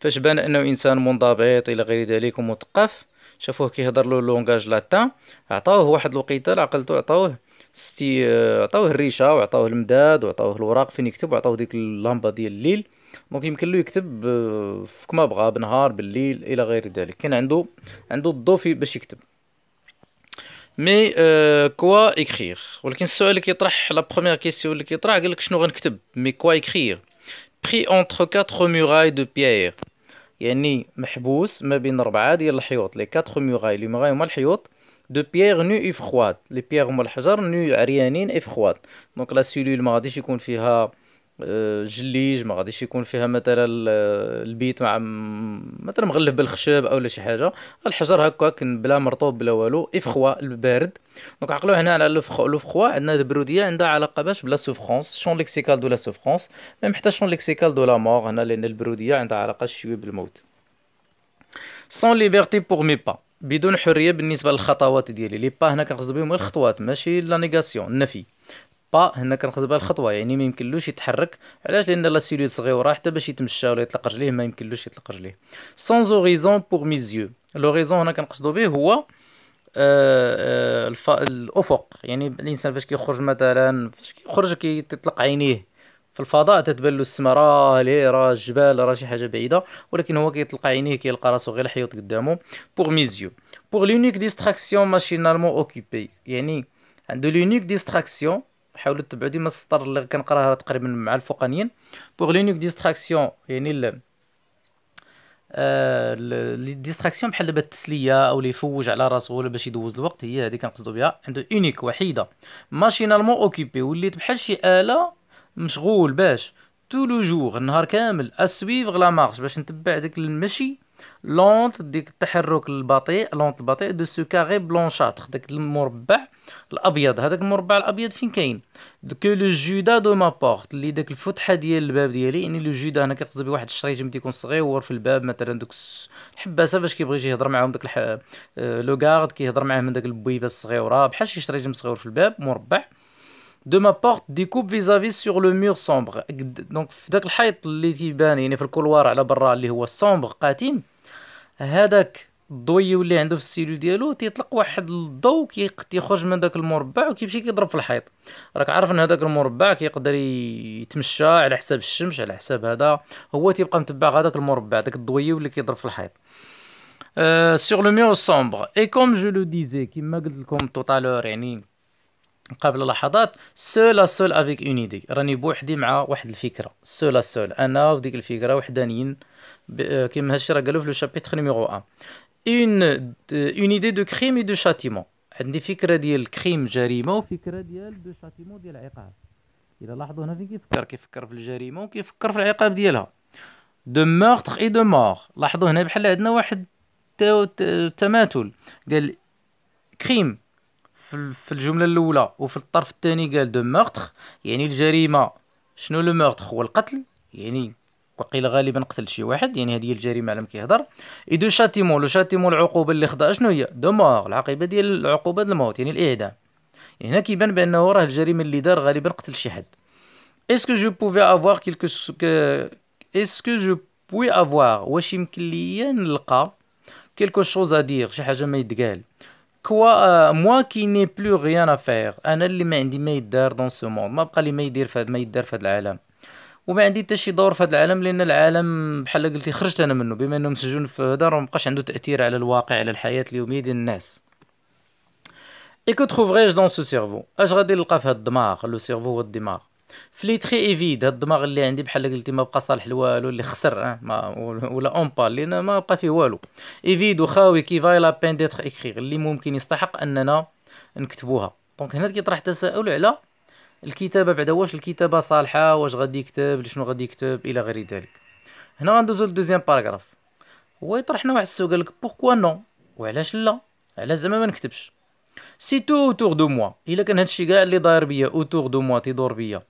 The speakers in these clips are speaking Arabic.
فاش بان انه انسان منضبط الى غير ذلك ومثقف شافوه كيهضر له لونغاج لاتان عطاوه واحد الوقيته لعقلته عطاوه ستي عطاوه الريشه وعطاوه المداد وعطاوه الوراق فين يكتب وعطاوه ديك اللمبه ديال الليل دونك يمكن له يكتب آه، كما بغى بنهار بالليل الى غير ذلك كان عنده عنده في باش يكتب مي أه كوا اكريغ ولكن السؤال اللي كيطرح لا بروميير كيسيون اللي كيطرح قال لك شنو غنكتب مي كوا اكريغ بري اونتر كاتر موراي دو بيير يعني محبوس ما بين ربعة ديال الحيوط لي كاتخ ميوغاي لي ميوغاي هما الحيوط دو بييغ نو اف خواد لي بييغ هما الحجر نو عريانين اف خواد دونك لا سيلول ما غاديش يكون فيها آه، جليج ما غاديش يكون فيها مثلا البيت مع مثلا مغلف بالخشب او شي حاجه الحجر هكاك بلا مرطوب بلا والو افخوا البارد دونك عقلوا هنا على لو الفخوا عندنا البروديه عندها علاقه باش بلا سوفرونس شون ليكسيكال دو لا سوفرونس ميم حتى شون ليكسيكال دو لا مور هنا لان البروديه عندها علاقه شويه بالموت سون ليبرتي بور مي با بدون حريه بالنسبه للخطوات ديالي لي با هنا كنقصد بهم الخطوات ماشي لا نيغاسيون النفي با هنا كنخذ بها الخطوه يعني ما يمكنلوش يتحرك علاش لان لا سيلول صغيره حتى باش يتمشى ولا يطلق رجليه ما يمكنلوش يطلق رجليه سانز اوريزون بور ميزيو لوريزون هنا كنقصدو به هو آه، آه، الف... الافق يعني الانسان فاش كيخرج مثلا فاش كيخرج كيطلق عينيه في الفضاء تتبان له السما راه ليه راه الجبال راه شي حاجه بعيده ولكن هو كيطلق عينيه كيلقى راسو غير الحيوط قدامه بوغ ميزيو بوغ لونيك ديستراكسيون ماشينالمون اوكيبي يعني عنده لونيك ديستراكسيون حاولوا تبعدوا من السطر اللي كنقراها تقريبا مع الفوقانيين بوغ لونيك ديستراكسيون يعني ال آه، لي ديستراكسيون بحال دابا التسليه او اللي يفوج على راسو ولا باش يدوز الوقت هي هذه كنقصدو بها عنده اونيك وحيده ماشينالمون اوكيبي وليت بحال شي اله مشغول باش تو لو جور النهار كامل اسويفغ لا مارش باش نتبع داك المشي لونت ديك التحرك البطيء لونت البطيء دو سو كاري بلونشاتر داك المربع الابيض هذاك المربع الابيض فين كاين كو لو جودا دو ما بورت اللي داك الفتحه ديال الباب ديالي يعني لو جودا هنا كيقصد بيه واحد الشريط يمكن يكون صغيور في الباب مثلا دوك الحباسه فاش كيبغي يجي يهضر معاهم داك آه، لو غارد كيهضر معاه من داك البويبه الصغيره بحال شي شريط صغير في الباب مربع دو ما بورت ديكوب فيزافي سور لو مور سومبر دونك في داك الحيط اللي تيبان يعني في الكولوار على برا اللي هو سومبر قاتم هذاك الضوي اللي عنده في السيلو ديالو تيطلق واحد الضوء كيخرج من داك المربع وكيمشي كيضرب في الحيط راك عارف ان هذاك المربع كيقدر يتمشى على حساب الشمس على حساب هذا هو تيبقى متبع هذاك المربع داك الضوي اللي كيضرب في الحيط سيغ سور لو ميور سومبر اي كوم جو لو ديزي كيما قلت لكم توتالور يعني قبل لحظات لا سول افيك اون ايدي راني بوحدي مع واحد الفكره لا سول انا وديك الفكره وحدانيين كيما هادشي راه قالو في لو شابيتر نيميرو 1 اون اون ايدي دو كريم اي دو شاتيمون عندي فكره ديال الكريم جريمه وفكره ديال دو شاتيمون ديال العقاب الى لاحظوا هنا فين كيفكر كيفكر في الجريمه وكيفكر في العقاب ديالها دو مورتر اي دو مور لاحظوا هنا بحال عندنا واحد تماثل قال كريم في الجمله الاولى وفي الطرف الثاني قال دو مورتر يعني الجريمه شنو لو مورتر هو القتل يعني وقيل غالبا قتل شي واحد يعني هذه الجريمه علم كيهضر ايدو شاتيمو لو شاتيمو العقوبه اللي خدا شنو هي دو مور العقيبه ديال العقوبه ديال الموت يعني الاعدام يعني هنا كيبان بانه راه الجريمه اللي دار غالبا قتل شي حد اسكو جو بوفي افوار كيلكو اسكو جو بوي افوار واش يمكن ليا نلقى كيلكو شوز ادير شي حاجه ما يتقال كوا موا كي ني بلو غيان افير انا اللي ما عندي ما يدار دون سو موند ما بقى لي ما يدير في ما يدار في هذا العالم وما عندي حتى شي دور في هذا العالم لان العالم بحال قلت قلتي خرجت انا منه بما انه مسجون في هذا راه مابقاش عنده تاثير على الواقع على الحياه اليوميه ديال الناس اي كو تروفريج دون سو سيرفو اش غادي نلقى في هاد الدماغ لو سيرفو هو الدماغ فلي تخي ايفيد هاد الدماغ اللي عندي بحال قلتي ما بقى صالح لوالو اللي خسر أه؟ ما ولا اون با لان ما بقى فيه والو ايفيد وخاوي كي فاي لا بين ديتر اكريغ اللي ممكن يستحق اننا نكتبوها دونك هنا كيطرح تساؤل على الكتابه بعدا واش الكتابه صالحه واش غادي يكتب لشنو غادي يكتب الى غير ذلك هنا غندوزو للدوزيام باراغراف هو يطرح نوع السؤال قالك بوركوا نو وعلاش لا علاش زعما ما نكتبش سيتو اوتور دو موا الا كان هادشي كاع اللي داير بيا اوتور دو موا تيدور بيا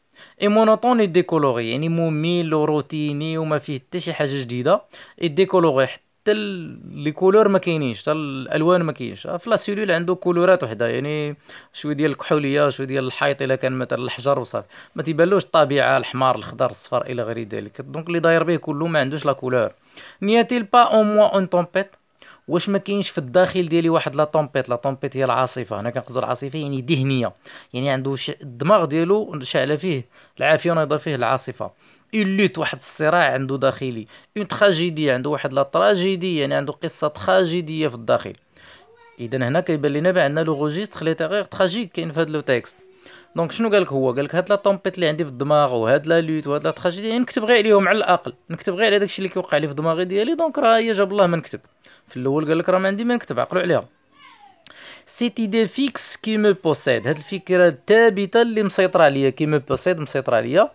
اي مونوتوني ديكولوغي يعني ممل وروتيني وما فيه حتى شي حاجه جديده اي ديكولوغي حتى حتى لي كولور ما كاينينش حتى الالوان ما كاينش آه، في لا سيلول عنده كولورات وحده يعني شويه ديال الكحوليه شويه ديال الحيط الا كان مثلا الحجر وصافي ما تيبانلوش الطبيعه الحمار الاخضر الصفر الى غير ذلك دونك اللي داير به كله ما عندوش لا كولور نياتيل با او موا اون تومبيت واش ما كاينش في الداخل ديالي واحد لا طومبيت لا طومبيت هي العاصفه هنا كنقصدوا العاصفه يعني دهنيه يعني عنده ش... الدماغ ديالو شاعله فيه العافيه وناضه فيه العاصفه اللوت واحد الصراع عنده داخلي اون تراجيدي عنده واحد لا تراجيدي يعني عنده قصه تراجيديه في الداخل اذا هنا كيبان لنا بان لو روجيستر ليتيرير تراجيك كاين في هذا لو تيكست دونك شنو قالك هو قالك هاد لا طومبيت اللي عندي في الدماغ وهاد لا لوت وهاد لا تراجيدي يعني نكتب غير عليهم على الاقل نكتب غير على داكشي اللي كيوقع لي في دماغي ديالي دونك راه هي جاب الله ما نكتب في الاول قال لك راه ما عندي ما نكتب عقلوا عليها سيت ايدي فيكس كي مو بوسيد هاد الفكره الثابته اللي مسيطره عليا كي مو بوسيد مسيطره عليا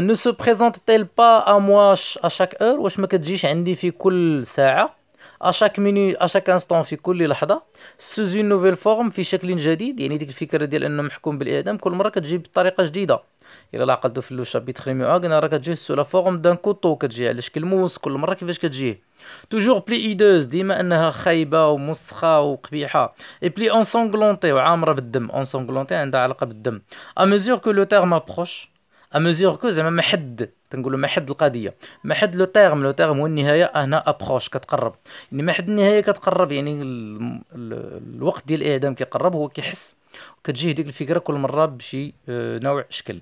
نو سو بريزونت تيل با ا موا شاك اور واش ما كتجيش عندي في كل ساعه ا شاك مينو ا شاك انستون في كل لحظه سوز اون نوفيل فورم في شكل جديد يعني ديك الفكره ديال انه محكوم بالاعدام كل مره كتجي بطريقه جديده الا العقل في اللوشه بيتخريمي معاك راه كتجي سو لا فورم دان كوتو كتجي على شكل موس كل مره كيفاش كتجي توجور بلي ايدوز ديما انها خايبه ومسخه وقبيحه اي بلي اونسونغلونتي وعامره بالدم اونسونغلونتي عندها علاقه بالدم ا ميزور كو لو تيرم ابروش ا ميزور كو زعما ما حد تنقولوا ما حد القضيه ما حد لو تيرم لو تيرم هو النهايه هنا ابروش كتقرب يعني ما حد النهايه كتقرب يعني الوقت ديال الاعدام كيقرب هو كيحس وكتجيه ديك الفكره كل مره بشي آه، نوع شكل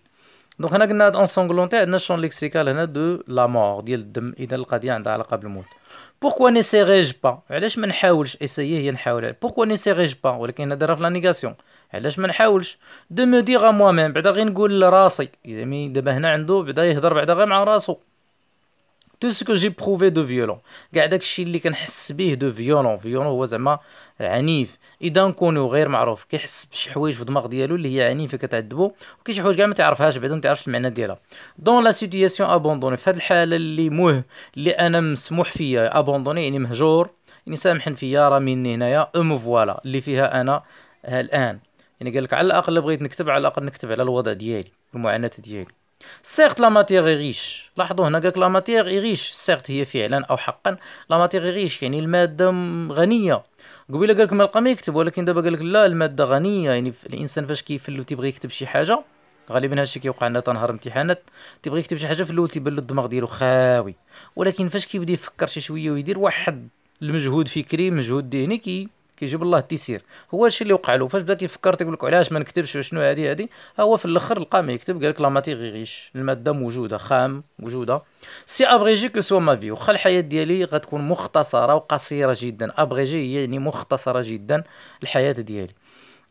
دونك هنا قلنا هاد انسونغلونتي عندنا الشون ليكسيكال هنا دو لا مور ديال الدم اذا القضيه عندها علاقه بالموت بوركوا نيسيغيج با علاش ما نحاولش اسيي هي نحاول بوركوا نيسيغيج با ولكن هنا دايره في لا نيغاسيون علاش ما نحاولش دو مو ديغ موا ميم بعدا غير نقول لراسي يعني دابا هنا عنده بدا يهضر بعدا غير مع راسو تو سكو جي بروفي دو فيولون كاع داكشي اللي كنحس بيه دو فيولون فيولون هو زعما عنيف اذا كونو غير معروف كيحس بشي حوايج في الدماغ ديالو اللي هي عنيفه كتعذبو وكاين شي حوايج كاع ما تعرفهاش بعدا ما تعرفش المعنى ديالها دون لا سيتوياسيون ابوندوني في هاد الحاله اللي موه اللي انا مسموح فيا ابوندوني يعني مهجور يعني سامحن فيا راه مني هنايا ام فوالا اللي فيها انا الان يعني قال لك على الاقل بغيت نكتب على الاقل نكتب على الوضع ديالي المعاناه ديالي سيغت لا ماتيغ ريش لاحظوا هنا قالك لا ماتيغ ريش سيغت هي فعلا او حقا لا ماتيغ ريش يعني الماده غنيه قبيله قالك ما لقى ما يكتب ولكن دابا قالك لا الماده غنيه يعني الانسان فاش كيفل وتيبغي يكتب شي حاجه غالبا هادشي كيوقع لنا تنهار امتحانات تيبغي يكتب شي حاجه في الاول تيبان له الدماغ ديالو خاوي ولكن فاش كيبدا يفكر شي شويه ويدير واحد المجهود فكري مجهود ذهني كي كيجيب الله التيسير هو الشيء اللي وقع له فاش بدا كيفكر تيقول لك علاش ما نكتبش وشنو هادي هادي هو في الاخر لقى ما يكتب قال لك لا ماتيغيغيش الماده موجوده خام موجوده سي ابريجي كو سوا ما في واخا الحياه ديالي غتكون مختصره وقصيره جدا ابريجي هي يعني مختصره جدا الحياه ديالي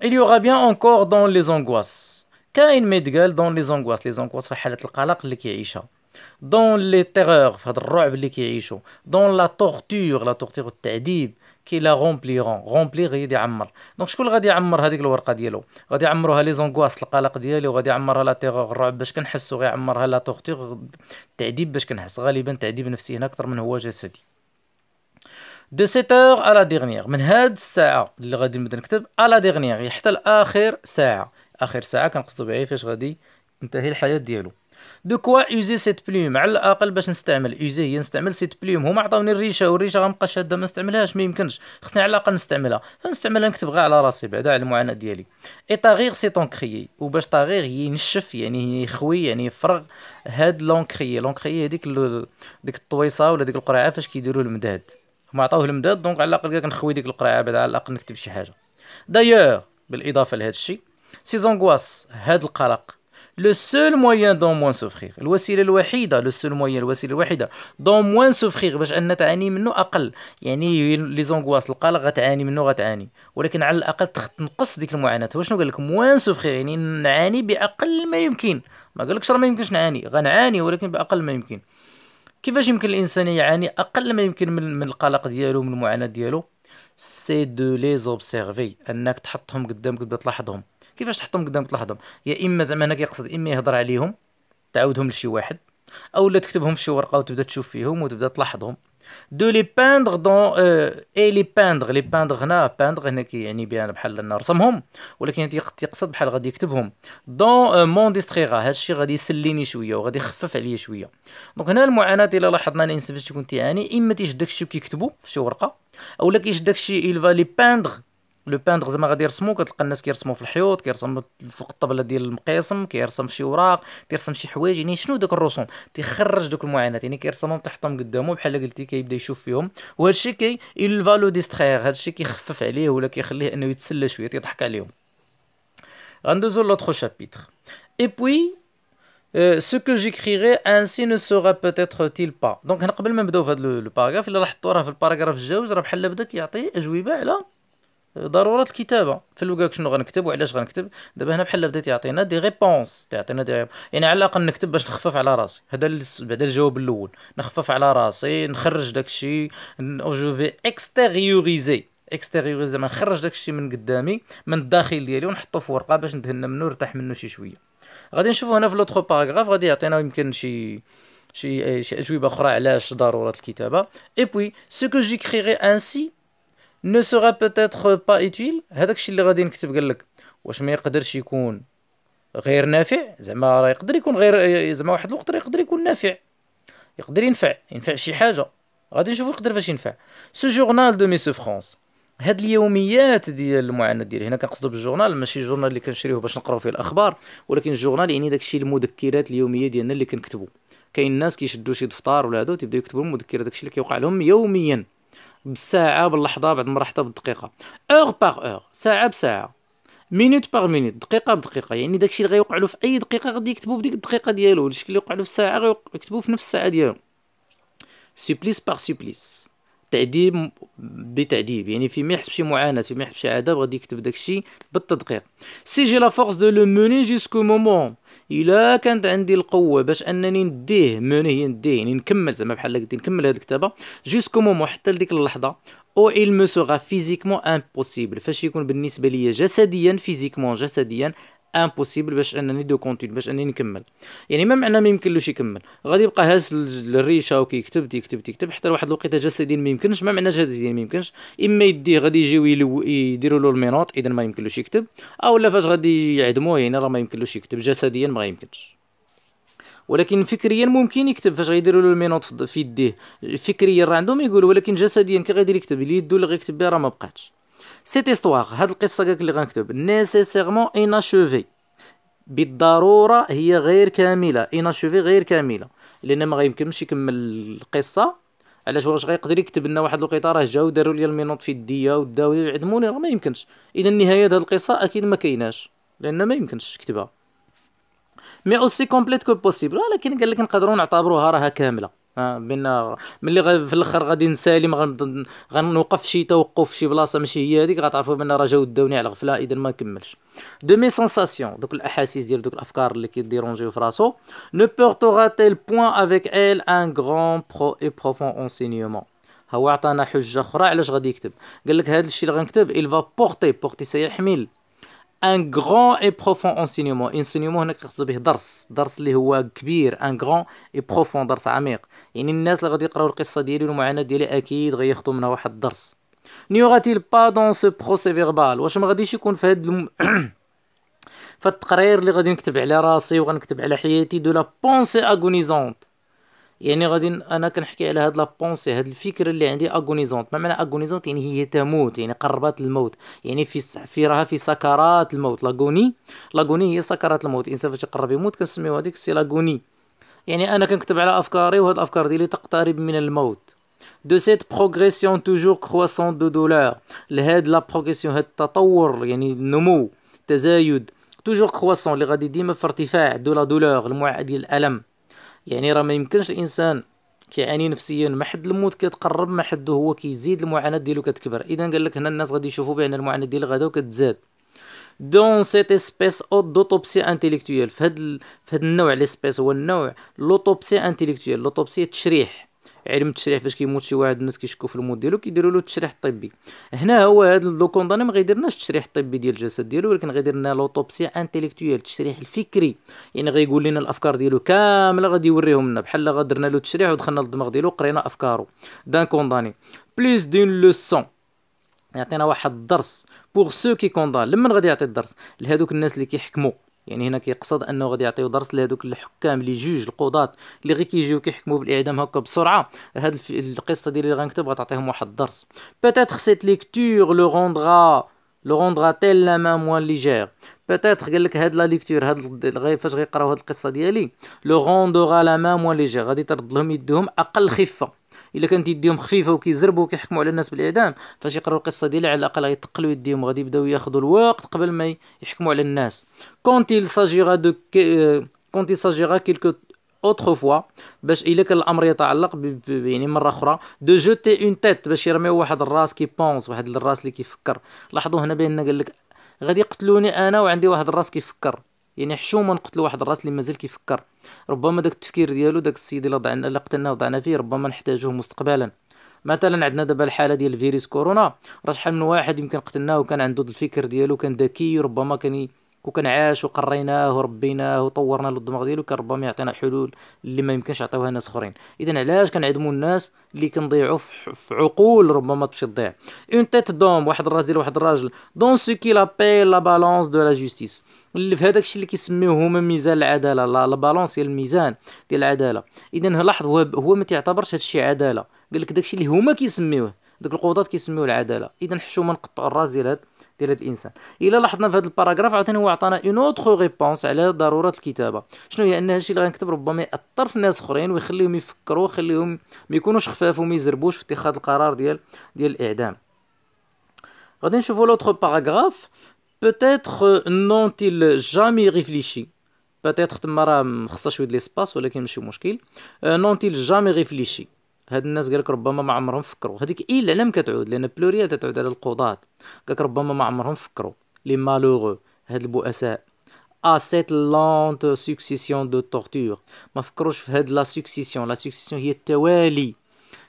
il y aura bien encore dans les angoisses كاين ما يتقال دون لي زونغواس لي زونغواس في حاله القلق اللي كيعيشها دون لي تيرور في هذا الرعب اللي كيعيشو دون لا تورتور لا تورتور التعذيب كي لا غومبلي غومبليغ هي يعمر دونك شكون غادي يعمر هذيك الورقه ديالو غادي يعمروها لي زونغواس القلق ديالي وغادي يعمرها لا تيغور الرعب باش كنحس وغيعمرها لا تورتيغ التعذيب باش كنحس غالبا تعذيب نفسي هنا اكثر من هو جسدي دو سيت ا على ديغنيغ من هاد الساعه اللي غادي نبدا نكتب على ديغنيغ حتى لاخر ساعه اخر ساعه كنقصدو بها فاش غادي تنتهي الحياه ديالو دو كوا يوزي سيت بلوم على الاقل باش نستعمل يوزي هي نستعمل سيت بلوم هما عطاوني الريشه والريشه غنبقى شاده ما نستعملهاش ما يمكنش خصني على الاقل نستعملها فنستعملها نكتب غير على راسي بعدا على المعاناه ديالي اي طاغيغ سي طونكريي وباش طاغيغ ينشف يعني يخوي يعني يفرغ هاد لونكريي لونكريي هذيك ديك الطويصه ولا ديك القرعه فاش كيديروا المداد هما عطاوه المداد دونك على الاقل كنخوي ديك القرعه بعدا على الاقل نكتب شي حاجه دايوغ بالاضافه لهذا الشيء سي زونغواس هاد القلق لو سول موين دون موان سوفخيغ الوسيله الوحيده لو سول موين الوسيله الوحيده دون موان souffrir. باش ان تعاني منه اقل يعني لي زونغواس القلق غتعاني منه غتعاني ولكن على الاقل تنقص ديك المعاناه واش شنو لك موان سوفخيغ يعني نعاني باقل ما يمكن ما قالكش راه ما يمكنش نعاني غنعاني ولكن باقل ما يمكن كيفاش يمكن الانسان يعاني اقل ما يمكن من, من القلق ديالو من المعاناه ديالو سي دو لي زوبسيرفي انك تحطهم قدامك تبدا تلاحظهم كيفاش تحطهم قدام تلاحظهم يا اما زعما هنا كيقصد اما يهضر عليهم تعاودهم لشي واحد او لا تكتبهم في شي ورقه وتبدا تشوف فيهم وتبدا تلاحظهم دو لي باندغ دون آه، اي لي باندغ لي باندغ هنا باندغ هنا كيعني بها بحال نرسمهم ولكن تيقصد بحال غادي يكتبهم دون مون ديستريغا هذا الشيء غادي يسليني شويه وغادي يخفف عليا شويه دونك هنا المعاناه الا لاحظنا الانسان فاش تكون تيعاني اما تيشد داكشي وكيكتبو في شي ورقه اولا كيشد داكشي il va باندغ لو بانتر زعما غادي يرسمو كتلقى الناس كيرسمو في الحيوط كيرسمو فوق الطبله ديال المقاسم كيرسم في شي اوراق تيرسم شي حوايج يعني شنو داك الرسوم تيخرج دوك المعاناه يعني كيرسمهم تحطهم قدامه بحال قلتي كيبدا يشوف فيهم وهذا الشيء كي الفالو فالو هذا الشيء كيخفف عليه ولا كيخليه انه يتسلى شويه تيضحك عليهم غندوزو لوتر شابيتر اي بوي Euh, ce que j'écrirai ainsi ne sera peut-être-t-il pas. Donc, قبل ما نبداو في هذا الباراغراف الا لاحظتوا راه في الباراغراف الجوج راه بحال بدا كيعطي اجوبه على ضروره الكتابه في الوقت شنو غنكتب وعلاش غنكتب دابا هنا بحال بدا تيعطينا دي ريبونس تيعطينا دي ريبونس. يعني على الاقل نكتب باش نخفف على راسي هذا بعدا الجواب الاول نخفف على راسي نخرج داكشي جو في اكستيريوريزي اكستيريوريزي ما نخرج داكشي من قدامي من الداخل ديالي ونحطه في ورقه باش ندهن منه نرتاح منه شي شويه غادي نشوفو هنا في لوتر باراغراف غادي يعطينا يمكن شي شي شي اجوبه اخرى علاش ضروره الكتابه اي بوي سو كو جيكريغي انسي ne sera peut-être pas utile هذاك الشيء اللي غادي نكتب قال لك واش ما يقدرش يكون غير نافع زعما راه يقدر يكون غير زعما واحد الوقت راه يقدر يكون نافع يقدر ينفع ينفع شي حاجه غادي نشوفو يقدر فاش ينفع سو جورنال دو مي سوفرونس هاد اليوميات ديال المعاناه ديالي هنا كنقصدو بالجورنال ماشي الجورنال اللي كنشريوه باش نقراو فيه الاخبار ولكن الجورنال يعني داكشي المذكرات اليوميه ديالنا اللي كنكتبو كاين الناس كيشدو شي دفتر ولا هادو تيبداو يكتبوا المذكره داكشي اللي كيوقع لهم يوميا بالساعه باللحظه بعد المره حتى بالدقيقه اور باغ اور ساعه بساعه مينوت باغ مينوت دقيقه بدقيقه يعني داكشي اللي غيوقع له في اي دقيقه غادي يكتبو بديك الدقيقه ديالو والشكل اللي يوقع له في ساعه غيكتبوه في نفس الساعه ديالو سوبليس باغ سوبليس تعذيب بتعذيب يعني في ما يحسب شي معاناه في ما يحسب شي عذاب غادي يكتب داكشي بالتدقيق سي جي لا فورس دو لو موني جيسكو مومون الا كانت عندي القوه باش انني نديه من هي نديه يعني نكمل زعما بحال قلت نكمل هاد الكتابه جوسكو مو حتى لديك اللحظه او oh, il me sera physiquement impossible فاش يكون بالنسبه ليا جسديا فيزيكمون جسديا امبوسيبل باش انني دو كونتين باش انني نكمل يعني ما معنى ما يمكنلوش يكمل غادي يبقى هاز للريشه وكيكتب تيكتب تيكتب حتى لواحد الوقيته جسديا ما يمكنش ما معنى جسديا ما يمكنش اما يديه غادي يجيو يديروا له المينوط اذا ما يمكنلوش يكتب او لا فاش غادي يعدموه يعني راه ما يمكنلوش يكتب جسديا ما يمكنش ولكن فكريا ممكن يكتب فاش غيديروا له المينوط في يديه فكريا راه عندهم يقولوا ولكن جسديا كي غادي يكتب اليد اللي غيكتب بها راه ما بقاتش سيت استوار هاد القصه كاك اللي غنكتب نيسيسيرمون اشوفي بالضروره هي غير كامله اشوفي غير كامله لان ما غيمكنش يكمل القصه علاش واش غيقدر يكتب لنا واحد الوقيته راه جاو داروا لي المينوط في الديه وداو لي عدموني راه ما يمكنش اذا نهايه هاد القصه اكيد ما كايناش لان ما يمكنش تكتبها مي اوسي كومبليت كو بوسيبل ولكن قال لك نقدروا نعتبروها راها كامله بان بينا ملي في الاخر غادي نسالي غنوقف شي توقف في شي بلاصه ماشي هي هذيك غتعرفوا بان راه جاو داوني على غفله اذا ما كملش دو مي سونساسيون دوك الاحاسيس ديال دوك الافكار اللي كيديرونجيو في راسو نو بورتورا تيل بوان افيك ال ان غران برو اي بروفون انسينيومون هو عطانا حجه اخرى علاش غادي يكتب قال لك هذا الشيء اللي غنكتب il va بورتي سيحمل ان غران اي بروفون انسينيومون انسينيومون هنا كيقصد به درس درس اللي هو كبير ان غران اي بروفون درس عميق يعني الناس اللي غادي يقراو القصه ديالي والمعاناه ديالي اكيد غياخذوا منها واحد الدرس نيوغاتيل با دون سو بروسي فيربال واش ما غاديش يكون في هاد الم... في التقرير اللي غادي نكتب على راسي وغنكتب على حياتي دو لا بونسي اغونيزونت يعني غادي انا كنحكي على هاد لا بونسي هاد الفكره اللي عندي اغونيزونت ما معنى اغونيزونت يعني هي تموت يعني قربت الموت يعني في في راها في سكرات الموت لاغوني لاغوني هي سكرات الموت الانسان فاش يقرب يموت كنسميو هذيك سي لاغوني يعني انا كنكتب على افكاري وهاد الافكار ديالي تقترب من الموت دو سيت بروغريسيون توجور كرواسون دو دولار لهاد لا بروغريسيون هاد التطور يعني النمو تزايد توجور كرواسون اللي غادي ديما في ارتفاع دو لا دولور المعاد ديال الالم يعني راه ما يمكنش الانسان كيعاني نفسيا ما حد الموت كيتقرب ما حد هو كيزيد المعاناه ديالو كتكبر اذا قال لك هنا الناس غادي يشوفوا بان المعاناه ديالي غدا وكتزاد دون سيت اسبيس او دوتوبسي انتيليكتويال في هاد ال... في هاد النوع ليسبيس هو النوع لوتوبسي انتيليكتويال لوتوبسي تشريح علم التشريح فاش كيموت شي واحد الناس كيشكو في الموت ديالو كيديروا له التشريح الطبي هنا هو هاد لو الكونداني ما غيديرناش التشريح الطبي ديال الجسد ديالو ولكن غيدير لنا لوتوبسي انتيليكتويال التشريح الفكري يعني غيقول لنا الافكار ديالو كامله غادي يوريهم لنا بحال درنا له التشريح ودخلنا للدماغ ديالو قرينا افكارو دان كونداني بليس دون لوسون يعطينا واحد الدرس بوغ سو كي كوندان لمن غادي يعطي الدرس لهذوك الناس اللي كيحكموا يعني هنا كيقصد انه غادي يعطيو درس لهذوك الحكام اللي جوج القضاة اللي غير كيجيو كيحكموا بالاعدام هكا بسرعه هاد القصه ديالي اللي غنكتب غتعطيهم واحد الدرس بيتيتر سيت ليكتور لو روندرا لو روندرا تيل لا مام موان ليجير بيتيتر قال لك هاد لا ليكتور هاد فاش غيقراو هاد القصه ديالي لو روندورا لا مام موان ليجير غادي ترد لهم يدهم اقل خفه الا كانت يديهم خفيفه وكيزربوا وكيحكموا على الناس بالاعدام فاش يقراو القصه ديالها على الاقل غيتقلوا يديهم غادي يبداو ياخذوا الوقت قبل ما يحكموا على الناس كونت il s'agira de كونت euh, il s'agira quelque اوتروفوا باش الا كان الامر يتعلق يعني مره اخرى دو جوتي اون تيت باش يرميو واحد الراس كي بونس واحد الراس اللي كيفكر لاحظوا هنا بان قال لك غادي يقتلوني انا وعندي واحد الراس كيفكر يعني حشومه نقتلوا واحد الراس اللي مازال كيفكر ربما داك التفكير ديالو داك السيد اللي ضعنا اللي قتلناه وضعنا فيه ربما نحتاجوه مستقبلا مثلا عندنا دابا الحاله ديال فيروس كورونا راه شحال من واحد يمكن قتلناه وكان عنده الفكر ديالو كان ذكي ربما كان وكان عاش وقريناه وربيناه وطورنا له الدماغ ديالو كان ربما يعطينا حلول اللي ما يمكنش يعطيوها ناس اخرين اذا علاش كنعدموا الناس اللي كنضيعوا في عقول ربما تمشي تضيع اون تيت دوم واحد الراس ديال واحد الراجل دون سو كي لابي لا بالونس دو لا جوستيس اللي في هذاك الشيء اللي كيسميوه هما ميزان العداله لا بالونس هي الميزان ديال العداله اذا لاحظ هو, هو ما تعتبرش هذا الشيء عداله قال لك داك الشيء اللي هما كيسميوه دوك القوضات كيسميوه العداله اذا حشومه نقطعوا الراس ديال هذا ديال هذا الانسان الا لاحظنا في هذا الباراغراف عاوتاني هو عطانا اون اوتر ريبونس على ضروره الكتابه شنو هي ان هادشي اللي غنكتب ربما ياثر في ناس اخرين ويخليهم يفكروا ويخليهم ما يكونوش خفاف وما يزربوش في اتخاذ القرار ديال ديال الاعدام غادي نشوفوا لوتر باراغراف peut-être n'ont-ils jamais réfléchi peut-être تما راه خصها شويه ديال ولكن ماشي مشكل euh, n'ont-ils jamais réfléchi هاد الناس قالك ربما ما عمرهم فكروا هذيك الا لم كتعود لان بلوريال تتعود على القضاة قالك ربما ما عمرهم فكروا لي مالوغو هاد البؤساء ا سيت لونت سوكسيسيون دو تورتور ما فكروش في هاد لا سوكسيسيون لا سوكسيسيون هي التوالي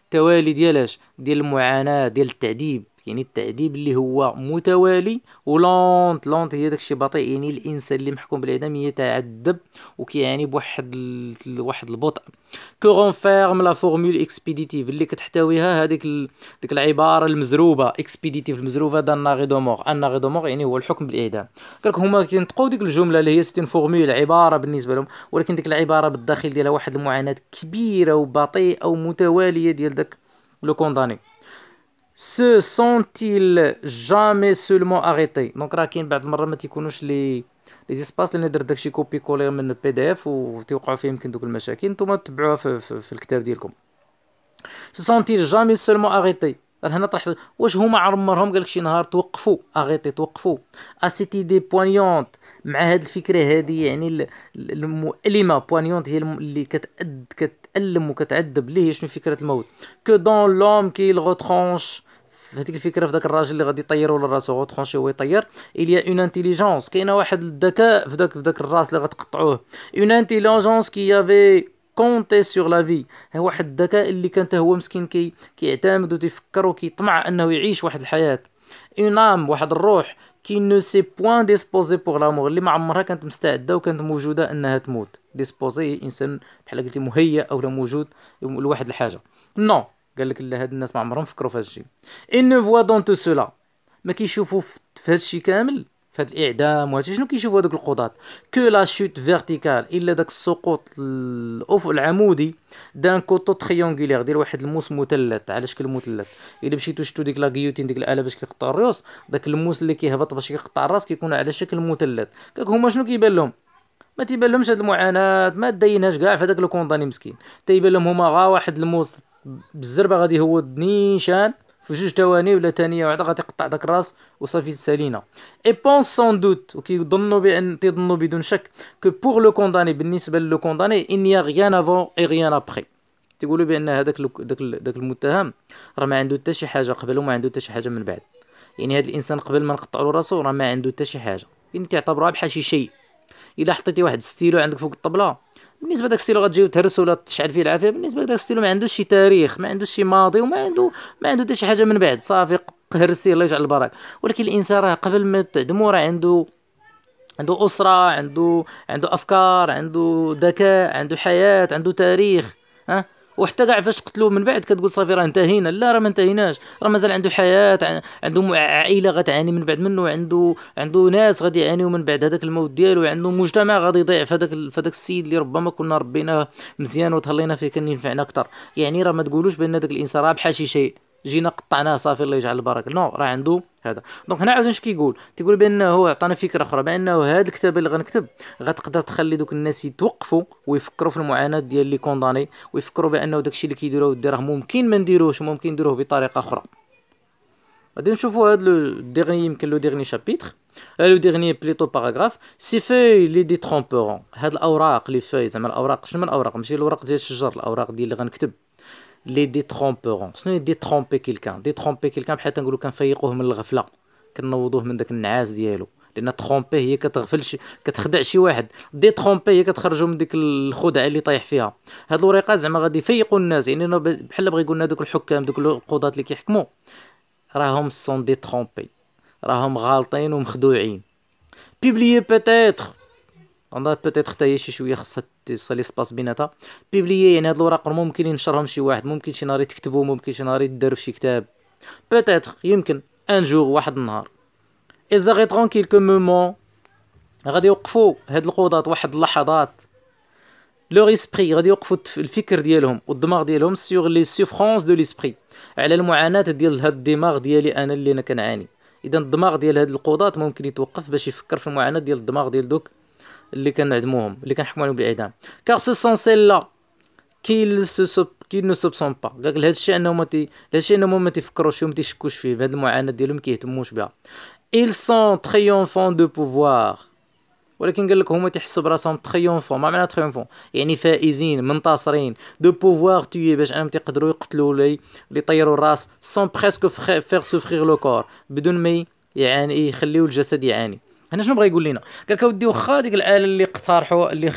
التوالي ديالاش ديال المعاناة ديال التعذيب يعني التعذيب اللي هو متوالي ولونت لونت هي داكشي بطيء يعني الانسان اللي محكوم بالاعدام يتعذب وكيعاني بواحد واحد البطء كونفيرم لا فورمول اكسبيديتيف اللي كتحتويها هذيك ديك العباره المزروبه اكسبيديتيف المزروبه دان ناغيدومور ان ناغيدومور يعني هو الحكم بالاعدام قالك هما كينطقوا ديك الجمله اللي هي ستين فورمول عباره بالنسبه لهم ولكن ديك العباره بالداخل ديالها واحد المعاناه كبيره وبطيئه ومتواليه ديال داك لو كونداني se sont-ils jamais seulement arrêtés دونك راه كاين بعض المرات ما تيكونوش لي لي زيسباس اللي درت داكشي كوبي كولي من بي دي اف وتوقعوا فيه يمكن دوك المشاكل نتوما تبعوها في, في, في الكتاب ديالكم se sont-ils jamais seulement arrêtés هنا طرحت واش هما عمرهم قالك شي نهار توقفوا اغيتي توقفوا اسيتي دي بوانيونت مع هاد الفكره هادي يعني المؤلمه بوانيونت هي اللي كتأد كتألم وكتعذب ليه شنو فكره الموت كو دون لوم كي ريترونش في هذيك الفكره في ذاك الراجل اللي غادي يطير ولا راسو غوتخونشي هو يطير اليا اون انتيليجونس كاينه واحد الذكاء في ذاك في ذاك الراس اللي غتقطعوه اون انتيليجونس كي يافي كونتي سور لا في واحد الذكاء اللي كان هو مسكين كي كيعتمد وتيفكر وكيطمع انه يعيش واحد الحياه اون ام واحد الروح كي نو سي بوان ديسبوزي بوغ لامور اللي ما عمرها كانت مستعده وكانت موجوده انها تموت ديسبوزي انسان بحال قلتي مهيأ او موجود لواحد الحاجه نو no. قال لك لا هاد الناس ما عمرهم فكروا في هادشي ان فوا دون تو سولا ما كيشوفوا في هادشي كامل في هاد الاعدام وهادشي شنو كيشوفوا هادوك القضاة كو لا شوت فيرتيكال الا داك السقوط الافق العمودي دان كوتو تريونغولير ديال واحد الموس مثلث على شكل مثلث الا مشيتو شفتو ديك لا غيوتين ديك الاله باش كيقطع الريوس داك الموس اللي كيهبط باش كيقطع الراس كيكون على شكل مثلث كاك هما شنو كيبان لهم ما تيبان لهمش هاد المعاناه ما دايناش كاع في هذاك لو كونداني مسكين تيبان لهم هما غا واحد الموس بالزربه غادي هو نيشان في جوج ثواني ولا ثانيه واحده غادي يقطع داك الراس وصافي سالينا اي بونس سون دوت وكيظنوا بان تيظنوا بدون شك كو بوغ لو كونداني بالنسبه لو كونداني ان يا غيان افون اي غيان ابخي تيقولوا بان هذاك داك داك المتهم راه ما عنده حتى شي حاجه قبل وما عنده حتى شي حاجه من بعد يعني هذا الانسان قبل ما نقطع له راسو راه ما عنده حتى شي حاجه يعني تعتبرها بحال شي شيء الا حطيتي واحد ستيلو عندك فوق الطبله بالنسبه داك ستيلو غتجي وتهرس ولا تشعل فيه العافيه بالنسبه داك ستيلو ما عندوش شي تاريخ ما عندوش شي ماضي وما عنده ما عنده حتى شي حاجه من بعد صافي هرستيه الله يجعل البركه ولكن الانسان راه قبل ما تعدمو راه عنده عنده اسره عنده عنده افكار عنده ذكاء عنده حياه عنده تاريخ ها وحتى كاع فاش قتلوه من بعد كتقول صافي راه انتهينا لا راه ما انتهيناش راه مازال عنده حياه عنده عائله غتعاني من بعد منه عنده عنده ناس غادي يعانيو من بعد هذاك الموت ديالو عنده مجتمع غادي يضيع في هذاك في هذاك السيد اللي ربما كنا ربيناه مزيان وتهلينا فيه كان ينفعنا اكثر يعني راه ما تقولوش بان ذاك الانسان راه بحال شي شيء جينا قطعناه صافي الله يجعل البركه نو راه عنده هذا دونك هنا عاوتاني اش كيقول تيقول بانه هو عطانا فكره اخرى بانه هذا الكتاب اللي غنكتب غتقدر تخلي دوك الناس يتوقفوا ويفكروا في المعاناه ديال لي كونداني ويفكروا بانه داكشي اللي كيديروه ودي راه ممكن ما نديروهش ممكن نديروه بطريقه اخرى غادي نشوفوا هاد لو ديغني يمكن لو ديغني شابيتر لو ديغني بليتو باراغراف سي في لي دي ترومبورون هاد الاوراق لي في زعما الاوراق شنو من الاوراق ماشي الاوراق ديال الشجر الاوراق ديال اللي غنكتب لي ديترومبورون شنو هي ديترومبي كيلكان ديترومبي كيلكان بحال تنقولو كنفيقوه من الغفله كنوضوه من داك النعاس ديالو لان ترومبي هي كتغفل شي كتخدع شي واحد دي ترومبي هي كتخرجو من ديك الخدعه اللي طايح فيها هاد الوريقه زعما غادي يفيقوا الناس يعني بحال بغا يقولنا دوك الحكام دوك القضاة اللي كيحكموا راهم سون دي ترومبي راهم غالطين ومخدوعين بيبليي بيتيتر نظن بوتيتر حتى هي شي شويه خاصها لي سباس بيناتها بيبليي يعني هاد الوراق ممكن ينشرهم شي واحد ممكن شي نهار تكتبو ممكن شي نهار يدار في شي كتاب بوتيتر يمكن ان جور واحد النهار اذا غي ترونكيل كو مومون غادي يوقفوا هاد القضاة واحد اللحظات لوغ اسبري غادي يوقفوا الفكر ديالهم والدماغ ديالهم سيغ لي سوفرونس دو ليسبري على المعاناه ديال هاد الدماغ ديالي انا اللي انا كنعاني اذا الدماغ ديال هاد القضاة ممكن يتوقف باش يفكر في المعاناه ديال الدماغ ديال دوك اللي كنعدموهم اللي كنحكموا عليهم بالاعدام كار سو سونسيل لا كيل سو سو كي نو سوبسون با قال هذا الشيء انهم تي هذا الشيء انهم ما تيفكروش فيه تيشكوش فيه بهاد المعاناه ديالهم كيهتموش بها ايل سون تريونفون دو بوفوار ولكن قال لك هما تيحسوا براسهم تريونفون ما معنى تريونفون يعني فائزين منتصرين دو بوفوار توي باش انهم تيقدروا يقتلوا لي اللي طيروا الراس سون بريسك فيغ سوفرير لو كور بدون ما يعاني يخليو الجسد يعاني هنا شنو بغى يقول لنا قال لك اودي واخا ديك الاله اللي اقترحوا اللي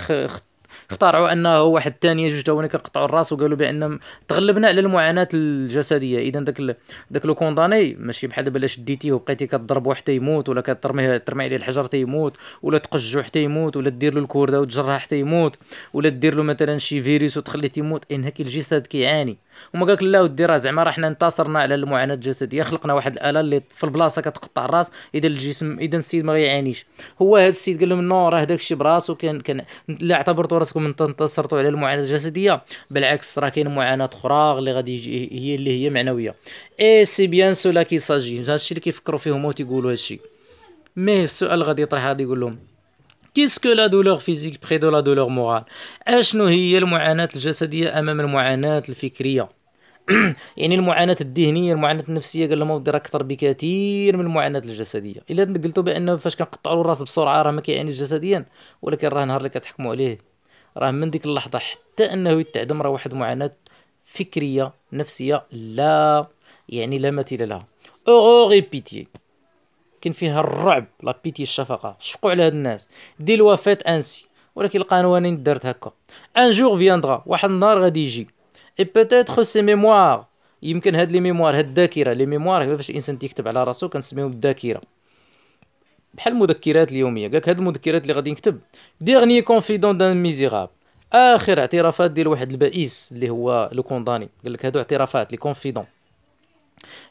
اخترعوا انه واحد الثانيه جوج تاوني كنقطعوا الراس وقالوا بان تغلبنا على المعاناه الجسديه اذا داك داك لو كونداني ماشي بحال دابا شديتيه وبقيتي كضربو حتى يموت ولا كترميه ترمي عليه الحجر حتى يموت ولا تقجو حتى يموت ولا دير له الكورده وتجرها حتى يموت ولا دير له مثلا شي فيروس وتخليه يموت انهك الجسد كيعاني وما قالك لا ودي راه زعما راه حنا انتصرنا على المعاناه الجسديه خلقنا واحد الاله اللي في البلاصه كتقطع الراس اذا الجسم اذا السيد ما يعانيش هو هذا السيد قال لهم نو راه داك الشيء براسو كان كان لا اعتبرتوا راسكم انتصرتوا على المعاناه الجسديه بالعكس راه كاين معاناه اخرى اللي غادي يجي هي اللي هي معنويه اي سي بيان لا كي ساجي هذا الشيء اللي كيفكروا فيه هما تيقولوا هذا الشيء مي السؤال غادي يطرح غادي يقول لهم كيسكو لا دولور فيزيك دو لا دولور مورال اشنو هي المعاناه الجسديه امام المعاناه الفكريه يعني المعاناه الذهنيه المعاناه النفسيه قال لهم دير راه اكثر بكثير من المعاناه الجسديه الا قلتوا بانه فاش كنقطعوا الراس بسرعه راه ما كيعانيش جسديا ولكن راه نهار اللي كتحكموا عليه راه من ديك اللحظه حتى انه يتعدم راه واحد معاناه فكريه نفسيه لا يعني لا مثيل لها اوغو بيتي كان فيها الرعب لا بيتي الشفقه شفقوا على هاد الناس دي فيت انسي ولكن القانونين دارت هكا ان جور فياندرا واحد النهار غادي يجي اي بوتيتر سي ميموار يمكن هاد لي ميموار هاد الذاكره لي ميموار باش الانسان تيكتب على راسو كنسميهم الذاكره بحال المذكرات اليوميه قالك هاد المذكرات اللي غادي نكتب ديغني كونفيدون دان ميزيراب اخر اعترافات ديال واحد البائس اللي هو لو كونداني قالك هادو اعترافات لي كونفيدون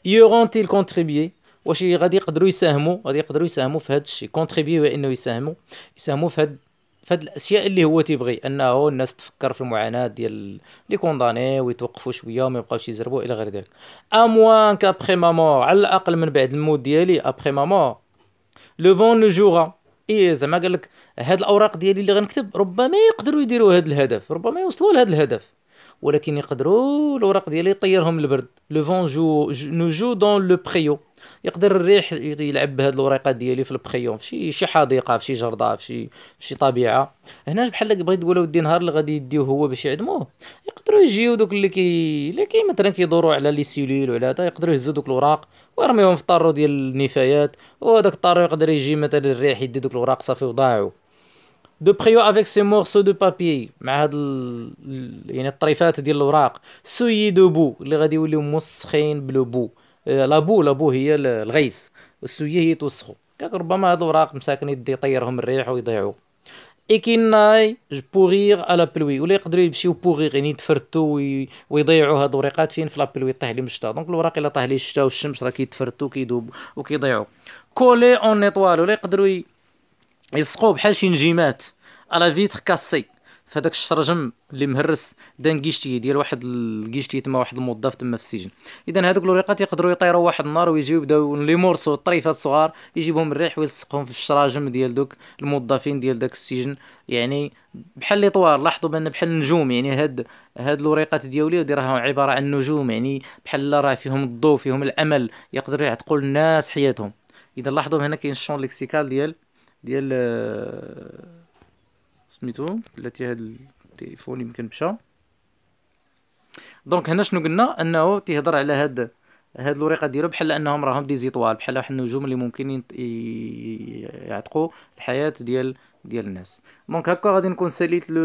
يورون تيل كونتريبيي واش غادي يقدروا يساهموا غادي يقدروا يساهموا في هذا الشيء كونتريبيو انه يساهموا يساهموا في هاد في هاد الاشياء اللي هو تيبغي انه الناس تفكر في المعاناه ديال لي كونداني ويتوقفوا شويه وما يبقاوش يزربوا الى غير ذلك اموان كابخي مامو على الاقل من بعد الموت ديالي ابخي مامو لو فون لو جوغا اي زعما قال لك هاد الاوراق ديالي اللي غنكتب ربما يقدروا يديروا هاد الهدف ربما يوصلوا لهاد الهدف ولكن يقدروا الاوراق ديالي يطيرهم البرد لو فون جو نو جو دون لو بريو يقدر الريح يلعب بهاد الوريقات ديالي في البخيون في شي حديقه في شي جرده في شي طبيعه هنا بحال اللي بغيت تقول ودي نهار اللي غادي يديه هو باش يعدموه يقدروا يجيو دوك اللي كي اللي كي مثلا كيدوروا على لي سيلول وعلى هذا يقدروا يهزوا دوك الوراق ويرميوهم في الطارو ديال النفايات وهذاك الطارو يقدر يجي مثلا الريح يدي دوك الوراق صافي وضاعوا دو بريو افيك سي مورسو دو بابي مع هاد ال... يعني الطريفات ديال الوراق سوي دو بو اللي غادي يوليو مسخين بلو بو آه، لابو لابو هي الغيس السوية هي توسخو ربما هاد الوراق مساكن يدي يطيرهم الريح ويضيعوا ايكيناي بوغيغ على بلوي ولا يقدروا يمشيو بوغيغ يعني يتفرتو وي... ويضيعوا هاد الوريقات فين في لابلوي طاح لهم الشتا دونك الوراق الا طاح ليه الشتا والشمس راه كيتفرتو كيدوبوا وكيضيعو كولي اون نيطوال ولا يقدروا يسقوا بحال شي نجيمات على فيتر كاسي فداك الشرجم اللي مهرس دان كيشتي ديال واحد الكيشتي تما واحد الموظف تما في السجن اذا هذوك الوريقات يقدروا يطيروا واحد النار ويجيو يبداو لي مورسو الطريفات الصغار يجيبهم الريح ويلصقهم في الشراجم ديال دوك الموظفين ديال داك السجن يعني بحال لي طوار لاحظوا بان بحال النجوم يعني هاد هاد الوريقات ديالي ودي راهم عباره عن نجوم يعني بحال راه فيهم الضوء فيهم الامل يقدروا يعتقوا الناس حياتهم اذا لاحظوا هنا كاين الشون ليكسيكال ديال ديال آه، سميتو بلاتي هاد التليفون يمكن مشى دونك هنا شنو قلنا انه تيهضر على هاد هاد الوريقه ديالو بحال انهم راهم دي زيطوال بحال واحد النجوم اللي ممكن يعتقوا الحياه ديال ديال الناس دونك هكا غادي نكون ساليت لو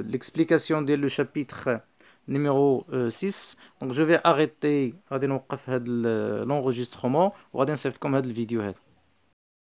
ليكسبليكاسيون ديال لو شابيتر نيميرو 6 دونك جو في اريتي غادي نوقف هاد لونغوجيسترومون وغادي نصيفط لكم هاد الفيديو هذا